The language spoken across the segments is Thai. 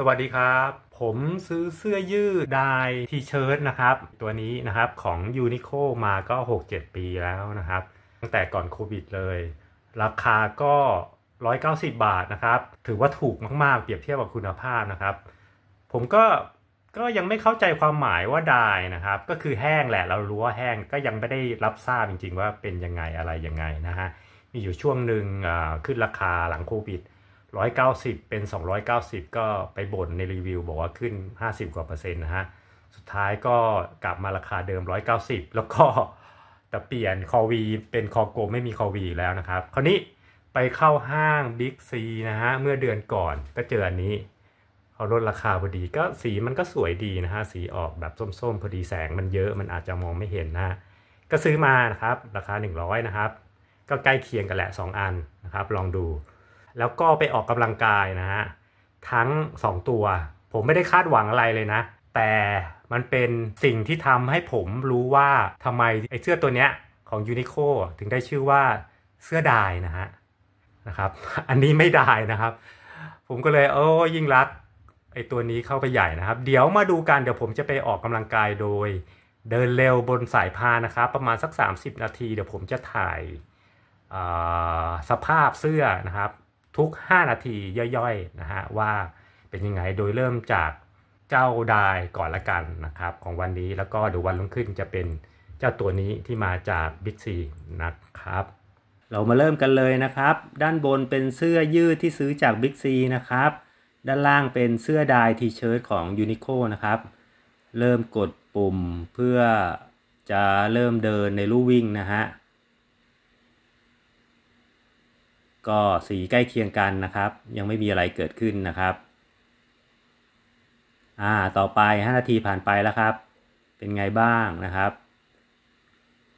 สวัสดีครับ ผมซื้อเสื้อยืดไดทีเชิ้ตนะครับ ตัวนี้นะครับของยูนิโคมาก็ 6-7 ปีแล้วนะครับ ตั้งแต่ก่อนโควิดเลย ราคาก็ 190 บาทนะครับ ถือว่าถูกมากๆเปรียบเทียบกับคุณภาพนะครับ ผมก็ก็ยังไม่เข้าใจความหมายว่าได้นะครับ ก็คือแห้งแหละเรารู้ว่าแห้งก็ยังไม่ได้รับทราบจริงๆ ว่าเป็นยังไงอะไรยังไงนะฮะมีอยู่ช่วงหนึ่งขึ้นราคาหลังโควิด190 เป็น 290 ก็ไปบ่นในรีวิวบอกว่าขึ้น 50 กว่าเปอร์เซ็นต์นะฮะ สุดท้ายก็กลับมาราคาเดิม 190 แล้วก็แต่เปลี่ยนคอวีเป็นคอโกไม่มีคอวีแล้วนะครับคราวนี้ไปเข้าห้างบิ๊กซีนะฮะ เมื่อเดือนก่อนก็เจออันนี้เขาลดราคาพอดีก็สีมันก็สวยดีนะฮะ สีออกแบบส้มๆ พอดีแสงมันเยอะมันอาจจะมองไม่เห็นนะก็ซื้อมานะครับราคา 100นะครับก็ใกล้เคียงกันแหละ 2 อันนะครับลองดูแล้วก็ไปออกกำลังกายนะฮะทั้ง 2 ตัว ผมไม่ได้คาดหวังอะไรเลยนะ แต่มันเป็นสิ่งที่ทำให้ผมรู้ว่าทำไมไอ้เสื้อตัวเนี้ยของยูนิโคถึงได้ชื่อว่าเสื้อดายนะฮะนะครับอันนี้ไม่ได้นะครับ ผมก็เลย โอ้ ยิ่งรัก ไอ้ตัวนี้เข้าไปใหญ่นะครับ เดี๋ยวมาดูกันเดี๋ยวผมจะไปออกกำลังกายโดย เดินเร็วบนสายพานนะครับประมาณสัก 30 นาทีเดี๋ยวผมจะถ่ายสภาพเสื้อนะครับทุก5นาทีย่อยๆนะฮะว่าเป็นยังไงโดยเริ่มจากเจ้าดายก่อนละกันนะครับ ของวันนี้แล้วก็เดี๋ยววันลงขึ้นจะเป็นเจ้าตัวนี้ที่มาจากบิ๊กซีนะครับ เรามาเริ่มกันเลยนะครับ ด้านบนเป็นเสื้อยืดที่ซื้อจากบิ๊กซีนะครับ ด้านล่างเป็นเสื้อดายทีเชิ้ตของยูนิโคนะครับเริ่มกดปุ่มเพื่อจะเริ่มเดินในลู่วิ่งนะฮะก็สีใกล้เคียงกันนะครับ ยังไม่มีอะไรเกิดขึ้นนะครับ อ่าต่อไป 5 นาทีผ่านไปแล้วครับ เป็นไงบ้างนะครับ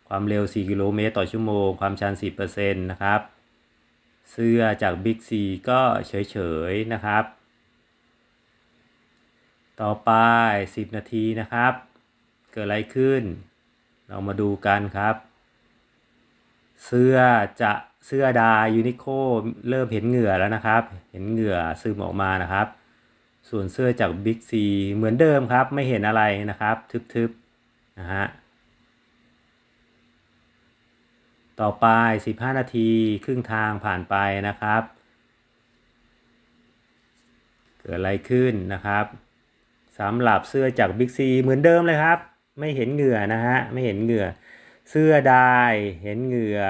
ความเร็ว 4 กิโลเมตรต่อชั่วโมงความชัน 10%นะครับ เสื้อจาก Big C ก็เฉยๆนะครับ ต่อไป 10 นาทีนะครับ เกิดอะไรขึ้น เรามาดูกันครับ เสื้อจะเสื้อดายูนิโคเริ่มเห็นเหงื่อแล้วนะครับ เห็นเหงื่อซึมออกมานะครับ ส่วนเสื้อจากบิ๊กซีเหมือนเดิมครับ ไม่เห็นอะไรนะครับ ทึบๆนะฮะ ต่อไป 15นาทีครึ่งทางผ่านไปนะครับ เกิดอะไรขึ้นนะครับสำหรับเสื้อจากบิ๊กซีเหมือนเดิมเลยครับ ไม่เห็นเหงื่อนะฮะไม่เห็นเหงื่อ เสื้อดายเห็นเหงื่อ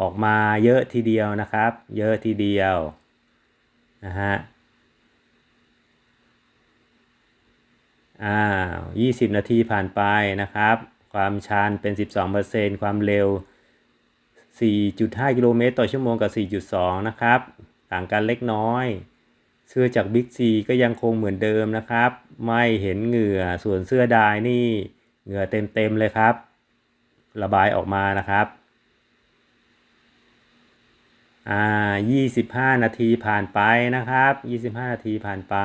ออกมาเยอะทีเดียวนะครับ เยอะทีเดียวนะฮะอ่า20 นาทีผ่านไปนะครับ ความชันเป็น12%ความเร็ว 4.5กิโลเมตรต่อชั่วโมงกับ 4.2 นะครับ ต่างกันเล็กน้อยเสื้อจากบิ๊กซีก็ยังคงเหมือนเดิมนะครับ ไม่เห็นเหงื่อ ส่วนเสื้อดายนี่เหงื่อเต็ม ๆ เลยครับ ระบายออกมานะครับ่า 25 นาทีผ่านไปนะครับ 25 นาทีผ่านไป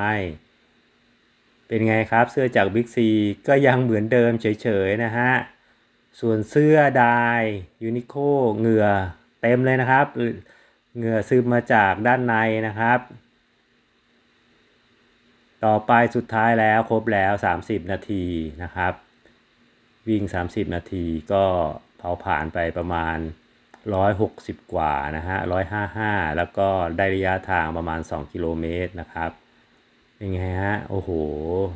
เป็นไงครับเสื้อจากบิ๊กซีก็ยังเหมือนเดิมเฉยๆ นะฮะ ส่วนเสื้อ ดายยูนิโคเหงื่อเต็มเลยนะครับเหงื่อซึมมาจากด้านในนะครับ ต่อไปสุดท้ายแล้ว ครบแล้ว 30 นาทีนะครับ วิ่ง 30 นาทีก็เผาผ่านไปประมาณ160 กว่านะฮะ155 แล้วก็ได้ระยะทางประมาณ 2กิโลเมตรนะครับเป็นไงฮะโอ้โห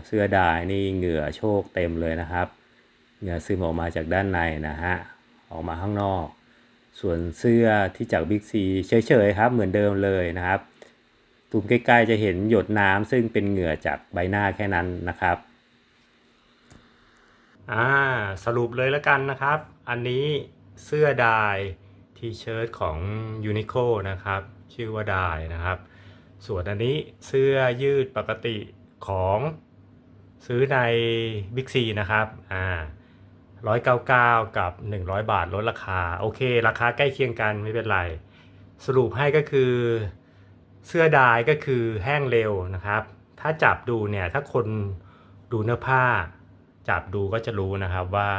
เสื้อดายนี่เหงื่อโชคเต็มเลยนะครับ เหงื่อซึมออกมาจากด้านในนะฮะออกมาข้างนอก ส่วนเสื้อที่จากบิ๊กซีเฉยๆ ครับ เหมือนเดิมเลยนะครับต่มใกล้ๆจะเห็นหยดน้ำซึ่งเป็นเหงื่อจากใบหน้าแค่นั้นนะครับ อ่า สรุปเลยแล้วกันนะครับ อันนี้เสื้อดายทีเชิ้ตของยูนิโคนะครับ ชื่อว่า ดายนะครับ ส่วนอันนี้เสื้อยืดปกติของซื้อในบิ๊กซีนะครับอ่า199 กับ 100 บาท ลดราคา โอเค ราคาใกล้เคียงกันไม่เป็นไร สรุปให้ก็คือเสื้อดายก็คือแห้งเร็วนะครับ ถ้าจับดูเนี่ย ถ้าคนดูเนื้อผ้า จับดูก็จะรู้นะครับว่า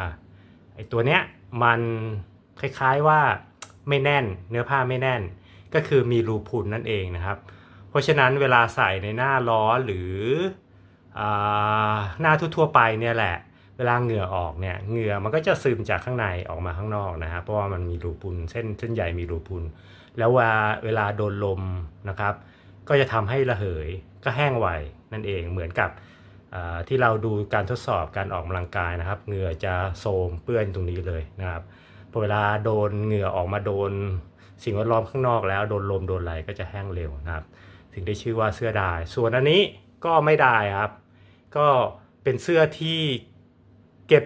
ไอตัวเนี้ย มันคล้าย ๆ ว่าไม่แน่นเนื้อผ้าไม่แน่นก็คือมีรูพุนนั่นเองนะครับ เพราะฉะนั้นเวลาใส่ในหน้าล้อหรือหน้าทั่วๆไปเนี่ยแหละ เวลาเหงื่อออกเนี่ยเหงื่อมันก็จะซึมจากข้างในออกมาข้างนอกนะครับเพราะว่ามันมีรูพุนเส้นเส้นใหญ่มีรูพุน แล้วเวลาโดนลมนะครับ ก็จะทำให้ระเหยก็แห้งไวนั่นเองเหมือนกับที่เราดูการทดสอบการออกกำลังกายนะครับ เหงื่อจะโซมเปื้อนตรงนี้เลยนะครับพอเวลาโดนเหงื่อออกมาโดน สิ่งแวดล้อมข้างนอกแล้ว โดนลมโดนอะไรก็จะแห้งเร็วนะครับถึงได้ชื่อว่าเสื้อดาย ส่วนอันนี้ก็ไม่ได้ครับ ก็เป็นเสื้อที่เก็บ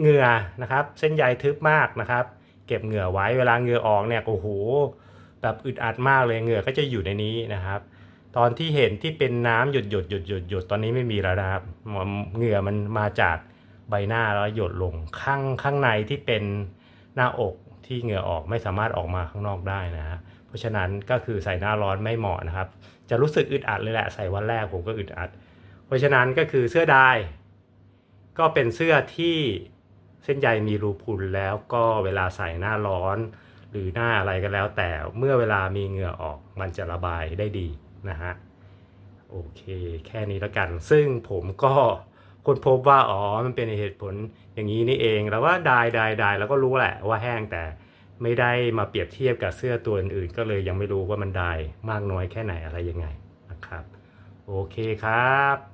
เหงื่อนะครับ เส้นใยทึบมากนะครับ เก็บเหงื่อไว้เวลาเหงื่อออกเนี่ยโอ้โหแบบอึดอัดมากเลยเหงื่อก็จะอยู่ในนี้นะครับ ตอนที่เห็นที่เป็นน้ำหยดหยดหยดหยดหยดตอนนี้ไม่มีแล้วนะครับเหงื่อมันมาจากใบหน้าแล้วหยดลงข้างข้างในที่เป็นหน้าอกที่เหงื่อออกไม่สามารถออกมาข้างนอกได้นะฮะเพราะฉะนั้นก็คือใส่หน้าร้อนไม่เหมาะนะครับ จะรู้สึกอึดอัดเลยแหละใส่วันแรกผมก็อึดอัด เพราะฉะนั้นก็คือเสื้อดายก็เป็นเสื้อที่เส้นใยมีรูพุนแล้วก็เวลาใส่หน้าร้อนหรือหน้าอะไรก็แล้ว แต่เมื่อเวลามีเหงื่อออกมันจะระบายได้ดีนะฮะโอเค แค่นี้แล้วกัน ซึ่งผมก็คนพบว่าอ๋อมันเป็นเหตุผลอย่างนี้นี่เอง แล้วว่าดายดายดยแล้วก็รู้แหละ ว่าแห้งแต่ไม่ได้มาเปรียบเทียบกับเสื้อตัวอื่นๆก็เลยยังไม่รู้ว่ามันดายมากน้อยแค่ไหนอะไรยังไงนะครับ โอเคครับ